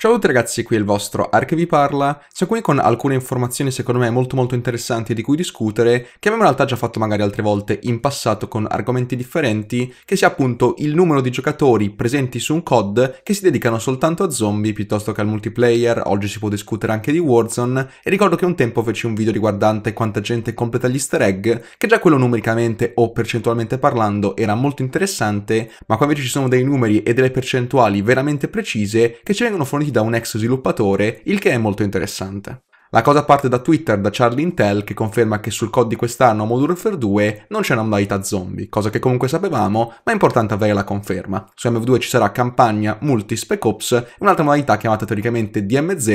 Ciao a tutti ragazzi, qui è il vostro Arch vi parla. Siamo qui con alcune informazioni secondo me molto molto interessanti di cui discutere, che abbiamo in realtà già fatto magari altre volte in passato con argomenti differenti, che sia appunto il numero di giocatori presenti su un COD che si dedicano soltanto a zombie piuttosto che al multiplayer, oggi si può discutere anche di Warzone, e ricordo che un tempo feci un video riguardante quanta gente completa gli easter egg, che già quello numericamente o percentualmente parlando era molto interessante, ma qua invece ci sono dei numeri e delle percentuali veramente precise che ci vengono forniti soldi da un ex sviluppatore, il che è molto interessante. La cosa parte da Twitter da Charlie Intel che conferma che sul COD di quest'anno a Modern Warfare 2 non c'è una modalità zombie, cosa che comunque sapevamo, ma è importante avere la conferma. Su MV2 ci sarà campagna, multi, spec ops e un'altra modalità chiamata teoricamente DMZ,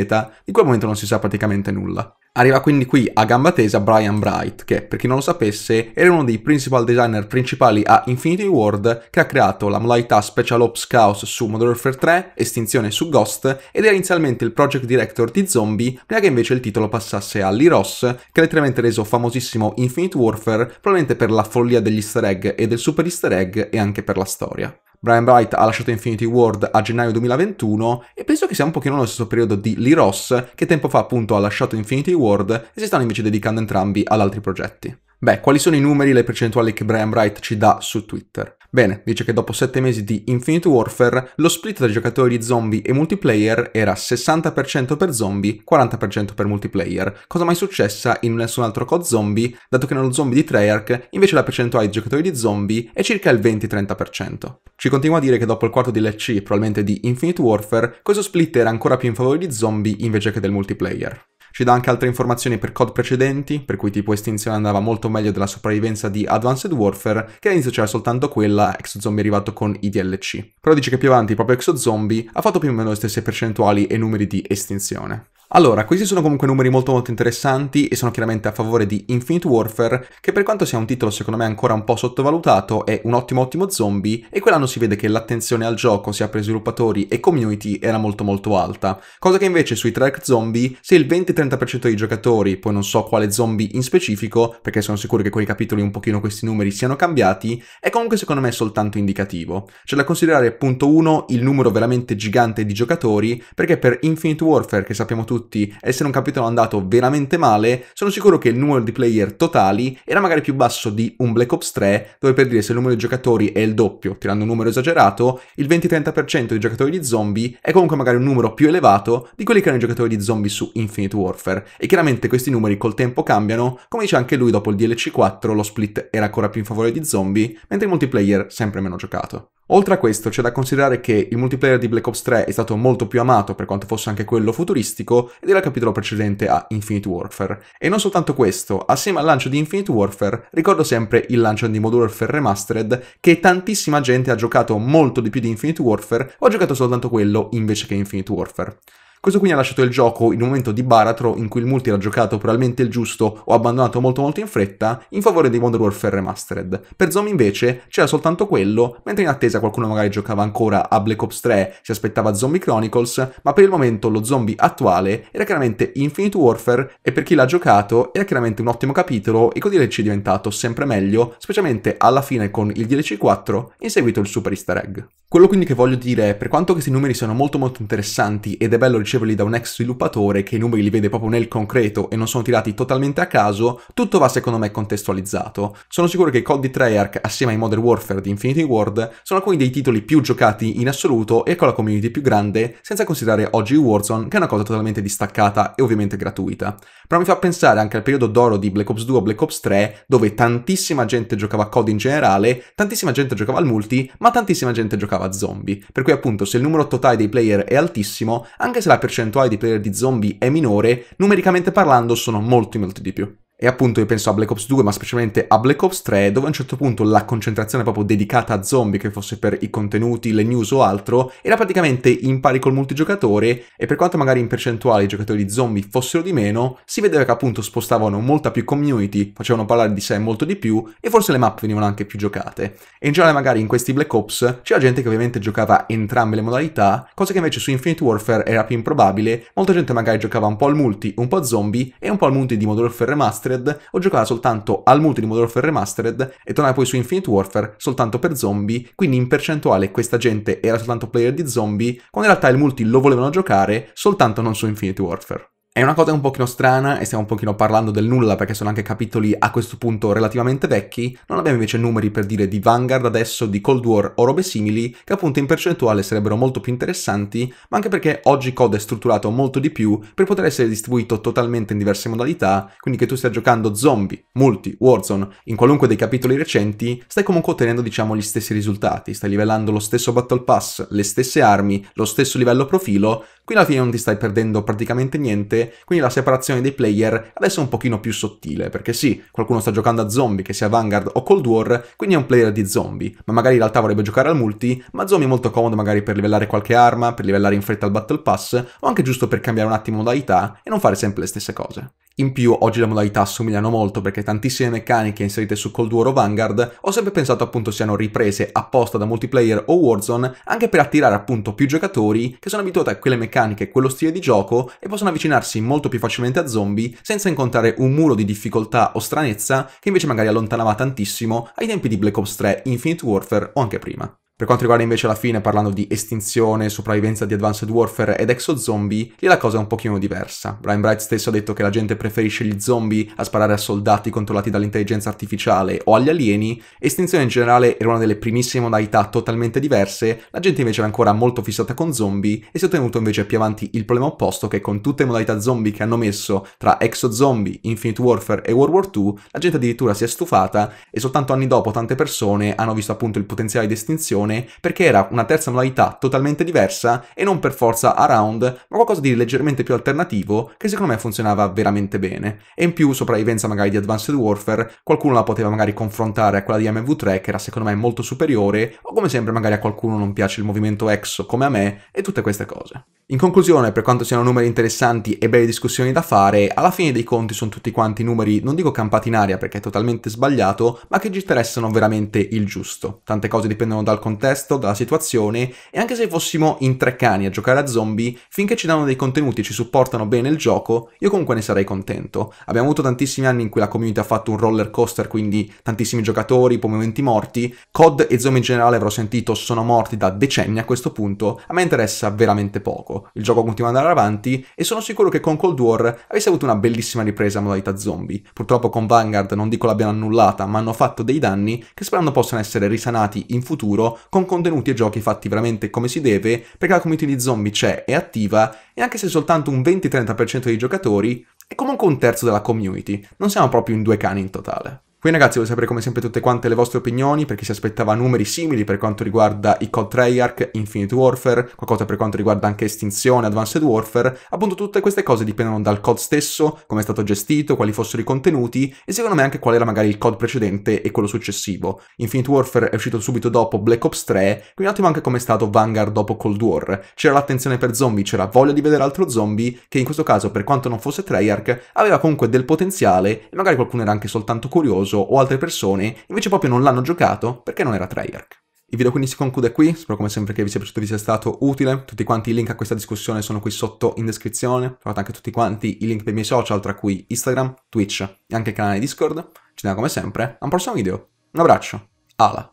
di cui al momento non si sa praticamente nulla. Arriva quindi qui a gamba tesa Brian Bright, che per chi non lo sapesse era uno dei principal designer principali a Infinity World, che ha creato la modalità Special Ops Chaos su Modern Warfare 3, Estinzione su Ghost, ed era inizialmente il project director di Zombie, prima che invece il titolo passasse a Lee Ross, che ha letteralmente reso famosissimo Infinite Warfare, probabilmente per la follia degli easter egg e del super easter egg e anche per la storia. Brian Wright ha lasciato Infinity Ward a gennaio 2021 e penso che sia un pochino nello stesso periodo di Lee Ross che tempo fa appunto ha lasciato Infinity Ward e si stanno invece dedicando entrambi ad altri progetti. Beh, quali sono i numeri e le percentuali che Brian Wright ci dà su Twitter? Bene, dice che dopo 7 mesi di Infinite Warfare lo split tra giocatori zombie e multiplayer era 60% per zombie, 40% per multiplayer, cosa mai successa in nessun altro COD zombie, dato che nello zombie di Treyarch invece la percentuale di giocatori di zombie è circa il 20-30%. Ci continua a dire che dopo il quarto di LC, probabilmente di Infinite Warfare, questo split era ancora più in favore di zombie invece che del multiplayer. Ci dà anche altre informazioni per COD precedenti, per cui tipo Estinzione andava molto meglio della sopravvivenza di Advanced Warfare, che all'inizio c'era soltanto quella, ExoZombie è arrivato con i DLC. Però dice che più avanti proprio ExoZombie ha fatto più o meno le stesse percentuali e numeri di Estinzione. Allora, questi sono comunque numeri molto molto interessanti e sono chiaramente a favore di Infinite Warfare, che per quanto sia un titolo secondo me ancora un po' sottovalutato, è un ottimo ottimo zombie e quell'anno si vede che l'attenzione al gioco sia per sviluppatori e community era molto molto alta, cosa che invece sui track zombie se il 20-30% dei giocatori, poi non so quale zombie in specifico, perché sono sicuro che con i capitoli un pochino questi numeri siano cambiati, è comunque secondo me soltanto indicativo. C'è da considerare punto 1 il numero veramente gigante di giocatori, perché per Infinite Warfare, che sappiamo tutti tutti, se non capitano andato veramente male, sono sicuro che il numero di player totali era magari più basso di un Black Ops 3, dove per dire se il numero di giocatori è il doppio, tirando un numero esagerato, il 20-30% dei giocatori di zombie è comunque magari un numero più elevato di quelli che erano i giocatori di zombie su Infinite Warfare. E chiaramente questi numeri col tempo cambiano, come dice anche lui dopo il DLC 4 lo split era ancora più in favore di zombie, mentre il multiplayer sempre meno giocato. Oltre a questo c'è da considerare che il multiplayer di Black Ops 3 è stato molto più amato per quanto fosse anche quello futuristico ed era il capitolo precedente a Infinite Warfare. E non soltanto questo, assieme al lancio di Infinite Warfare ricordo sempre il lancio di Modern Warfare Remastered che tantissima gente ha giocato molto di più di Infinite Warfare, o ha giocato soltanto quello invece che Infinite Warfare. Questo quindi ha lasciato il gioco in un momento di baratro in cui il multi era giocato probabilmente il giusto o abbandonato molto molto in fretta in favore di Modern Warfare Remastered. Per Zombie invece c'era soltanto quello, mentre in attesa qualcuno magari giocava ancora a Black Ops 3, si aspettava Zombie Chronicles, ma per il momento lo zombie attuale era chiaramente Infinite Warfare e per chi l'ha giocato era chiaramente un ottimo capitolo e con DLC è diventato sempre meglio, specialmente alla fine con il DLC 4 in seguito il Super Easter Egg. Quello quindi che voglio dire è, per quanto questi numeri siano molto molto interessanti ed è bello riceverli da un ex sviluppatore che i numeri li vede proprio nel concreto e non sono tirati totalmente a caso, tutto va secondo me contestualizzato. Sono sicuro che Call di Treyarch, assieme ai Modern Warfare di Infinity World, sono alcuni dei titoli più giocati in assoluto e con la community più grande, senza considerare oggi Warzone, che è una cosa totalmente distaccata e ovviamente gratuita. Però mi fa pensare anche al periodo d'oro di Black Ops 2 o Black Ops 3, dove tantissima gente giocava a COD in generale, tantissima gente giocava al multi, ma tantissima gente giocava diventava zombie. Per cui appunto se il numero totale dei player è altissimo, anche se la percentuale di player di zombie è minore, numericamente parlando sono molti molti di più. E appunto io penso a Black Ops 2, ma specialmente a Black Ops 3, dove a un certo punto la concentrazione proprio dedicata a zombie, che fosse per i contenuti, le news o altro, era praticamente in pari col multigiocatore, e per quanto magari in percentuale i giocatori di zombie fossero di meno, si vedeva che appunto spostavano molta più community, facevano parlare di sé molto di più, e forse le map venivano anche più giocate. E in generale magari in questi Black Ops c'era gente che ovviamente giocava entrambe le modalità, cosa che invece su Infinite Warfare era più improbabile, molta gente magari giocava un po' al multi, un po' a zombie, e un po' al multi di Modern Warfare Remastered, Remastered, o giocava soltanto al multi di Modern Warfare Remastered e tornava poi su Infinite Warfare soltanto per zombie, quindi in percentuale questa gente era soltanto player di zombie, quando in realtà il multi lo volevano giocare soltanto non su Infinite Warfare. È una cosa un pochino strana e stiamo un pochino parlando del nulla perché sono anche capitoli a questo punto relativamente vecchi, non abbiamo invece numeri per dire di Vanguard adesso, di Cold War o robe simili che appunto in percentuale sarebbero molto più interessanti, ma anche perché oggi COD è strutturato molto di più per poter essere distribuito totalmente in diverse modalità, quindi che tu stia giocando zombie, multi, Warzone, in qualunque dei capitoli recenti, stai comunque ottenendo diciamo gli stessi risultati, stai livellando lo stesso Battle Pass, le stesse armi, lo stesso livello profilo, Qui alla fine non ti stai perdendo praticamente niente, quindi la separazione dei player adesso è un pochino più sottile, perché sì, qualcuno sta giocando a zombie, che sia Vanguard o Cold War, quindi è un player di zombie, ma magari in realtà vorrebbe giocare al multi, ma zombie è molto comodo magari per livellare qualche arma, per livellare in fretta il Battle Pass, o anche giusto per cambiare un attimo modalità e non fare sempre le stesse cose. In più, oggi le modalità assomigliano molto perché tantissime meccaniche inserite su Cold War o Vanguard ho sempre pensato appunto siano riprese apposta da multiplayer o Warzone anche per attirare appunto più giocatori che sono abituati a quelle meccaniche e quello stile di gioco e possono avvicinarsi molto più facilmente a zombie senza incontrare un muro di difficoltà o stranezza che invece magari allontanava tantissimo ai tempi di Black Ops 3, Infinite Warfare o anche prima. Per quanto riguarda invece la fine, parlando di estinzione, sopravvivenza di Advanced Warfare ed exo zombie, lì la cosa è un pochino diversa. Ryan Bright stesso ha detto che la gente preferisce gli zombie a sparare a soldati controllati dall'intelligenza artificiale o agli alieni, estinzione in generale era una delle primissime modalità totalmente diverse, la gente invece era ancora molto fissata con zombie e si è ottenuto invece più avanti il problema opposto che con tutte le modalità zombie che hanno messo tra exo zombie, Infinite Warfare e World War II, la gente addirittura si è stufata e soltanto anni dopo tante persone hanno visto appunto il potenziale di estinzione coglione perché era una terza modalità totalmente diversa e non per forza around, ma qualcosa di leggermente più alternativo che secondo me funzionava veramente bene. E in più, sopravvivenza magari di Advanced Warfare, qualcuno la poteva magari confrontare a quella di MV3 che era secondo me molto superiore, o come sempre magari a qualcuno non piace il movimento EXO come a me e tutte queste cose. In conclusione, per quanto siano numeri interessanti e belle discussioni da fare, alla fine dei conti sono tutti quanti numeri, non dico campati in aria perché è totalmente sbagliato, ma che ci interessano veramente il giusto. Tante cose dipendono dal contesto contesto, dalla situazione e anche se fossimo in tre cani a giocare a zombie, finché ci danno dei contenuti e ci supportano bene il gioco, io comunque ne sarei contento. Abbiamo avuto tantissimi anni in cui la community ha fatto un roller coaster, quindi tantissimi giocatori, poi momenti morti. COD e zombie in generale avrò sentito sono morti da decenni a questo punto, a me interessa veramente poco. Il gioco continua ad andare avanti e sono sicuro che con Cold War avesse avuto una bellissima ripresa a modalità zombie. Purtroppo con Vanguard non dico l'abbiano annullata, ma hanno fatto dei danni che sperando possano essere risanati in futuro con contenuti e giochi fatti veramente come si deve, perché la community di zombie c'è, è attiva, e anche se soltanto un 20-30% dei giocatori, è comunque un terzo della community, non siamo proprio in due cani in totale. Qui ragazzi voglio sapere come sempre tutte quante le vostre opinioni, per chi si aspettava numeri simili per quanto riguarda i Cold Treyarch, Infinite Warfare, qualcosa per quanto riguarda anche Estinzione, Advanced Warfare, appunto tutte queste cose dipendono dal COD stesso, come è stato gestito, quali fossero i contenuti e secondo me anche qual era magari il COD precedente e quello successivo. Infinite Warfare è uscito subito dopo Black Ops 3, quindi un attimo anche come è stato Vanguard dopo Cold War. C'era l'attenzione per zombie, c'era voglia di vedere altro zombie, che in questo caso per quanto non fosse Treyarch, aveva comunque del potenziale e magari qualcuno era anche soltanto curioso Caruso o altre persone invece proprio non l'hanno giocato perché non era Treyarch. Il video quindi si conclude qui, spero come sempre che vi sia piaciuto vi sia stato utile, tutti quanti i link a questa discussione sono qui sotto in descrizione, trovate anche tutti quanti i link dei miei social tra cui Instagram, Twitch e anche il canale Discord, ci vediamo come sempre a un prossimo video, un abbraccio, ala!